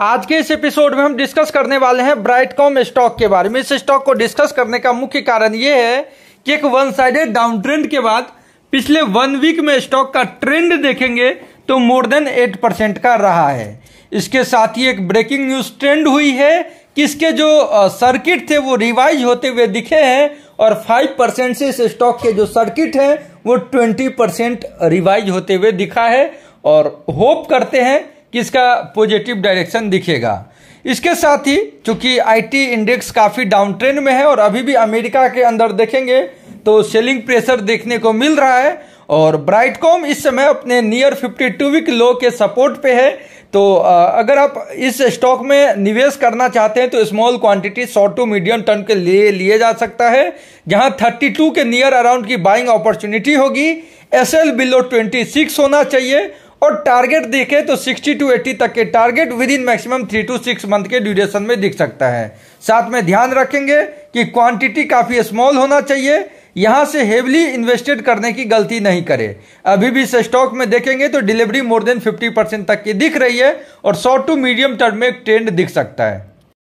आज के इस एपिसोड में हम डिस्कस करने वाले हैं ब्राइट कॉम स्टॉक के बारे में इस स्टॉक को डिस्कस करने का मुख्य कारण यह है कि एक वन साइडेड डाउन ट्रेंड के बाद पिछले वन वीक में स्टॉक का ट्रेंड देखेंगे तो मोर देन एट परसेंट का रहा है इसके साथ ही एक ब्रेकिंग न्यूज ट्रेंड हुई है कि इसके जो सर्किट थे वो रिवाइज होते हुए दिखे हैं और फाइव परसेंट से इस स्टॉक के जो सर्किट है वो ट्वेंटी परसेंट रिवाइज होते हुए दिखा है और होप करते हैं किसका पॉजिटिव डायरेक्शन दिखेगा इसके साथ ही चूंकि आईटी इंडेक्स काफ़ी डाउन ट्रेंड में है और अभी भी अमेरिका के अंदर देखेंगे तो सेलिंग प्रेशर देखने को मिल रहा है और ब्राइटकॉम इस समय अपने नियर 52 वीक लो के सपोर्ट पे है तो अगर आप इस स्टॉक में निवेश करना चाहते हैं तो small quantity short to medium term के लिए लिए जा सकता है जहां 32 के नियर अराउंड की बाइंग अपॉर्चुनिटी होगी एस बिलो 26 होना चाहिए और टारगेट देखें तो 60 टू 80 तक के target within maximum three to six month के ड्यूरेशन में दिख सकता है साथ में ध्यान रखेंगे कि क्वांटिटी काफ़ी स्मॉल होना चाहिए यहाँ से हेवली इन्वेस्टेड करने की गलती नहीं करें अभी भी स्टॉक में देखेंगे तो डिलीवरी मोर देन 50 परसेंट तक की दिख रही है और शॉर्ट टू मीडियम टर्म में एक ट्रेंड दिख सकता है